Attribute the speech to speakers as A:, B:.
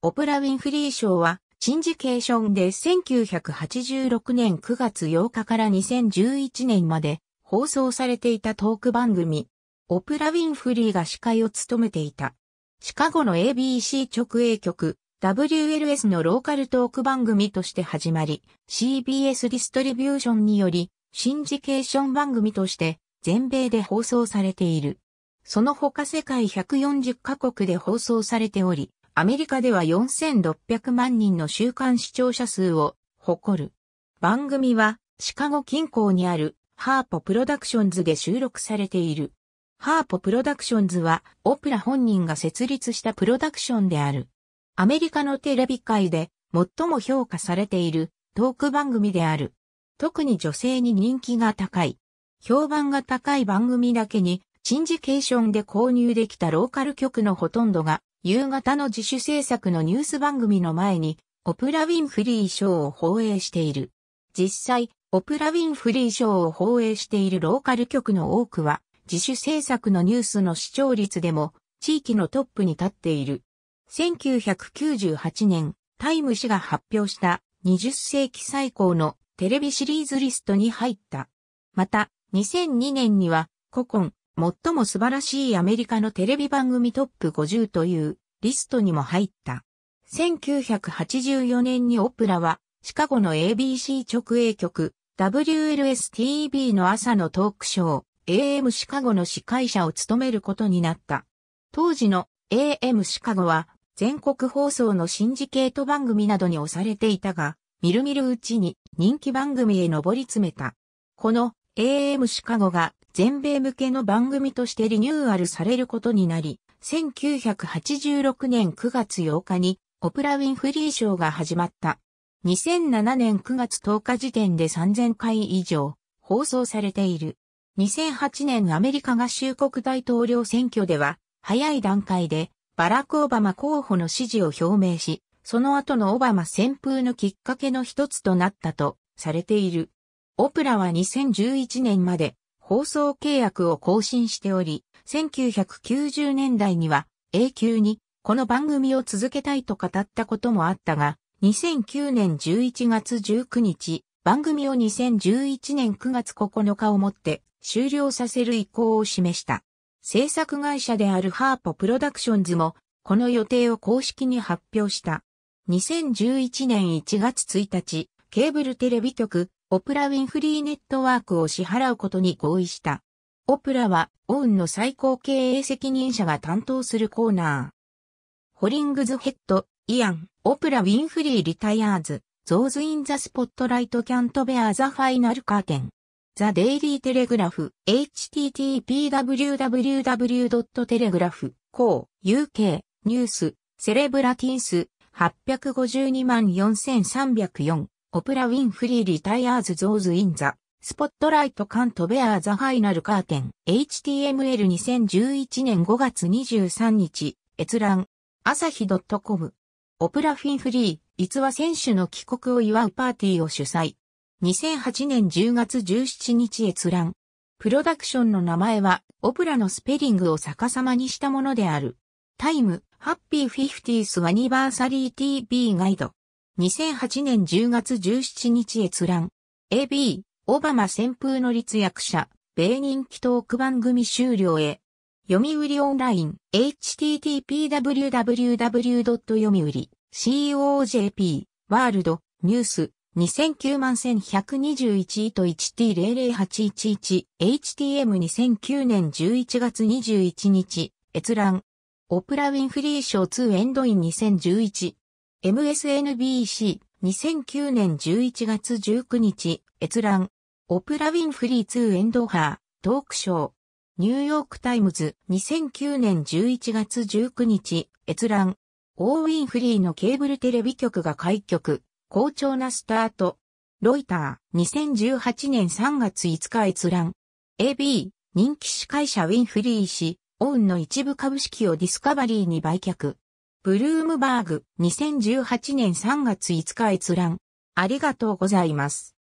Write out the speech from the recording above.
A: オプラ・ウィンフリー賞は、シンジケーションで1986年9月8日から2011年まで放送されていたトーク番組、オプラ・ウィンフリーが司会を務めていた。シカゴの ABC 直営局、WLS のローカルトーク番組として始まり、CBS ディストリビューションにより、シンジケーション番組として全米で放送されている。その他世界140カ国で放送されており、アメリカでは4600万人の週間視聴者数を誇る。番組はシカゴ近郊にあるハーポプロダクションズで収録されている。ハーポプロダクションズはオプラ本人が設立したプロダクションである。アメリカのテレビ界で最も評価されているトーク番組である。特に女性に人気が高い。評判が高い番組だけに、チンジケーションで購入できたローカル局のほとんどが夕方の自主制作のニュース番組の前に、オプラ・ウィンフリーショーを放映している。実際、オプラ・ウィンフリーショーを放映しているローカル局の多くは、自主制作のニュースの視聴率でも、地域のトップに立っている。1998年、タイム誌が発表した20世紀最高のテレビシリーズリストに入った。また、2002年には、古今、最も素晴らしいアメリカのテレビ番組トップ50というリストにも入った。1984年にオプラはシカゴの ABC 直営局 WLSTV の朝のトークショー AM シカゴの司会者を務めることになった。当時の AM シカゴは全国放送のシンジケート番組などに押されていたが、みるみるうちに人気番組へ上り詰めた。この AM シカゴが全米向けの番組としてリニューアルされることになり、1986年9月8日にオプラ・ウィンフリー賞が始まった。2007年9月10日時点で3000回以上放送されている。2008年アメリカ合衆国大統領選挙では、早い段階でバラク・オバマ候補の支持を表明し、その後のオバマ旋風のきっかけの一つとなったとされている。オプラは2011年まで放送契約を更新しており、1990年代には永久にこの番組を続けたいと語ったこともあったが、2009年11月19日、番組を2011年9月9日をもって終了させる意向を示した。制作会社であるハーポプロダクションズも、この予定を公式に発表した。2011年1月1日、ケーブルテレビ局、オプラ・ウィンフリーネットワークを支払うことに合意した。オプラは、オウンの最高経営責任者が担当するコーナー。ホリングズヘッド、イアン、オプラ・ウィンフリー・リタイアーズ、ゾーズ・イン・ザ・スポットライト・キャント・ベア・ザ・ファイナル・カーテン。ザ・デイリー・テレグラフ、http://www.telegraph、co、uk、ニュース、セレブラティンス、8524304。オプラ・ウィンフリー・リタイアーズ・ゾーズ・イン・ザ・スポットライト・カント・ベアー・ザ・ファイナル・カーテン、HTML2011 年5月23日、閲覧、朝日 .com。オプラ・フィンフリー、逸話選手の帰国を祝うパーティーを主催。2008年10月17日閲覧。プロダクションの名前は、オプラのスペリングを逆さまにしたものである。タイム、ハッピーフィフティースアニバーサリー TV ガイド。2008年10月17日閲覧。AB、オバマ旋風の立役者、米人気トーク番組終了へ。読売オンライン、http://www. 読売。COJP、ワールド、ニュース、2009万1121位と 1T00811、HTM2009 年11月21日、閲覧。オプラ・ウィンフリーショー2エンドイン2011、MSNBC、2009年11月19日、閲覧。オプラ・ウィンフリー2エンドハー、トークショー。ニューヨークタイムズ、2009年11月19日、閲覧。オーウィンフリーのケーブルテレビ局が開局。好調なスタート。ロイター、2018年3月5日閲覧。AB、人気司会者ウィンフリー氏、オウンの一部株式をディスカバリーに売却。ブルームバーグ2018年3月5日閲覧。ありがとうございます。